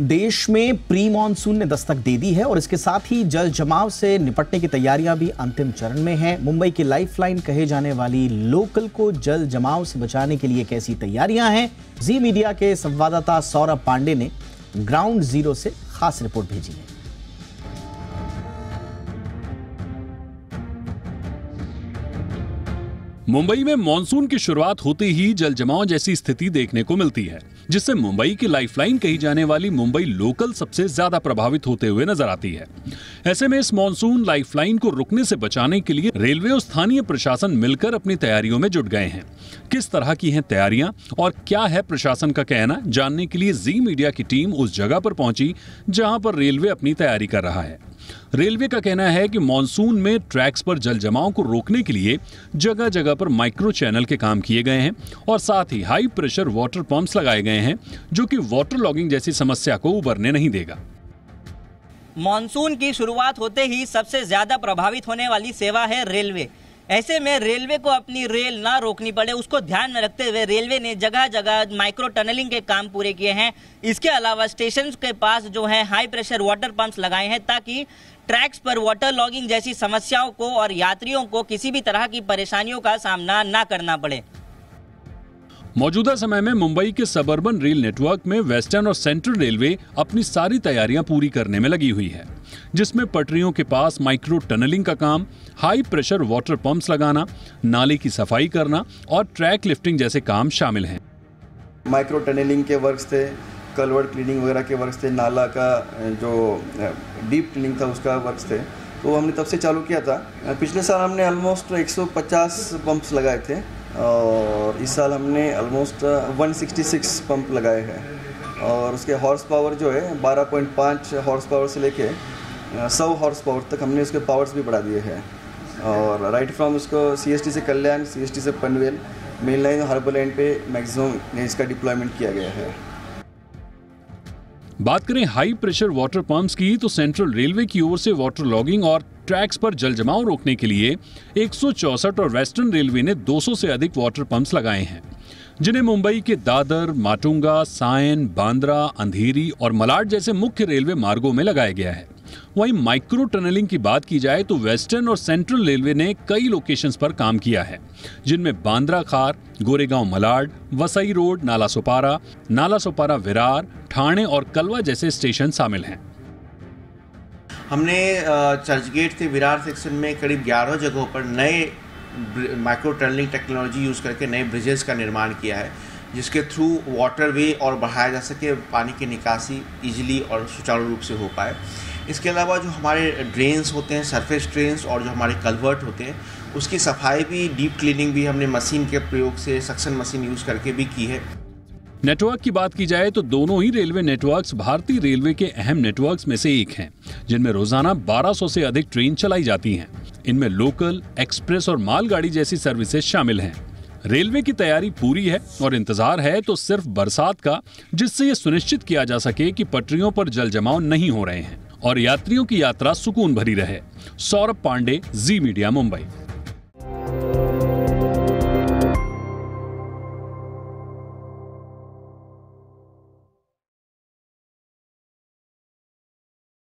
देश में pre monsoon ने दस्तक दे दी है और इसके साथ ही जल जमाव से निपटने की तैयारियां भी अंतिम चरण में हैं मुंबई की लाइफलाइन कहे जाने वाली लोकल को जल जमाव से बचाने के लिए कैसी तैयारियां हैं जी मीडिया के संवाददाता सौरभ पांडे ने ग्राउंड जीरो से खास रिपोर्ट भेजी है मुंबई में मॉनसून की शुरुआत होते ही जल जमाव जैसी स्थिति देखने को मिलती है जिससे मुंबई की लाइफलाइन कही जाने वाली मुंबई लोकल सबसे ज्यादा प्रभावित होते हुए नजर आती है ऐसे में इस मॉनसून लाइफलाइन को रुकने से बचाने के लिए रेलवे और स्थानीय प्रशासन मिलकर अपनी तैयारियों में जुट गए हैं किस तरह की है तैयारियां और क्या है प्रशासन का कहना जानने के लिए जी मीडिया की टीम उस जगह पर पहुंची जहां पर रेलवे अपनी तैयारी कर रहा है रेलवे का कहना है कि मानसून में ट्रैक्स पर जल जमाव को रोकने के लिए जगह जगह पर माइक्रो चैनल के काम किए गए हैं और साथ ही हाई प्रेशर वाटर पंप्स लगाए गए हैं जो कि वाटर लॉगिंग जैसी समस्या को उबरने नहीं देगा मानसून की शुरुआत होते ही सबसे ज्यादा प्रभावित होने वाली सेवा है रेलवे ऐसे में रेलवे को अपनी रेल ना रोकनी पड़े उसको ध्यान में रखते हुए रेलवे ने जगह जगह माइक्रो टनलिंग के काम पूरे किए हैं इसके अलावा स्टेशन के पास जो है हाई प्रेशर वाटर पंप्स लगाए हैं ताकि ट्रैक्स पर वाटर लॉगिंग जैसी समस्याओं को और यात्रियों को किसी भी तरह की परेशानियों का सामना ना करना पड़े मौजूदा समय में मुंबई के सबर्बन रेल नेटवर्क में वेस्टर्न और सेंट्रल रेलवे अपनी सारी तैयारियां पूरी करने में लगी हुई है जिसमें पटरियों के पास माइक्रो टनलिंग का काम हाई प्रेशर वाटर पंप्स लगाना नाले की सफाई करना और ट्रैक लिफ्टिंग जैसे काम शामिल हैं माइक्रो टनलिंग के वर्क थे कलवर्ड क्लीनिंग वगैरह के वर्क थे नाला का जो डीप क्लीनिंग था उसका वर्क थे तो हमने तब से चालू किया था पिछले साल हमने ऑलमोस्ट 150 पंप्स लगाए थे और इस साल हमने ऑलमोस्ट 166 पंप लगाए हैं और उसके हॉर्स पावर जो है 12.5 हॉर्स पावर से लेके uh, सौ हॉर्स पावर तक हमने उसके पावर्स भी बढ़ा दिए हैं और राइट फ्रॉम उसको सीएसटी से कल्याण सीएसटी से Panvel main line harbour line पे मैक्सिमम इसका डिप्लॉयमेंट किया गया है बात करें हाई प्रेशर वाटर पंप्स की तो सेंट्रल रेलवे की ओर से वाटर लॉगिंग और ट्रैक्स पर जलजमाव रोकने के लिए एक और वेस्टर्न रेलवे ने 200 से अधिक वाटर पंप्स लगाए हैं जिन्हें मुंबई के दादर माटुंगा सायन बांद्रा अंधेरी और मलाड जैसे मुख्य रेलवे मार्गों में लगाया गया है वहीं माइक्रो टनलिंग की बात की जाए तो वेस्टर्न और सेंट्रल रेलवे ने कई लोकेशंस पर काम किया है जिनमें बांद्रा खार गोरेगांव मलाड वसई रोड नाला सोपारा नाला सोपारा विरार ठाणे और कलवा जैसे स्टेशन शामिल हैं हमने चर्चगेट से विरार सेक्शन में करीब 11 जगहों पर नए माइक्रो टनलिंग टेक्नोलॉजी यूज़ करके नए ब्रिजेस का निर्माण किया है जिसके थ्रू वाटर वे और बढ़ाया जा सके पानी की निकासी इजीली और सुचारू रूप से हो पाए इसके अलावा जो हमारे ड्रेन्स होते हैं सरफेस ड्रेन्स और जो हमारे कलवर्ट होते हैं उसकी सफाई भी डीप क्लीनिंग भी हमने मशीन के प्रयोग से सक्शन मशीन यूज़ करके भी की है नेटवर्क की बात की जाए तो दोनों ही रेलवे नेटवर्क्स भारतीय रेलवे के अहम नेटवर्क्स में से एक हैं जिनमें रोजाना 1200 से अधिक ट्रेन चलाई जाती हैं इनमें लोकल एक्सप्रेस और मालगाड़ी जैसी सर्विसेज शामिल हैं रेलवे की तैयारी पूरी है और इंतजार है तो सिर्फ बरसात का जिससे ये सुनिश्चित किया जा सके कि पटरियों पर जल जमाव नहीं हो रहे हैं और यात्रियों की यात्रा सुकून भरी रहे सौरभ पांडे जी मीडिया मुंबई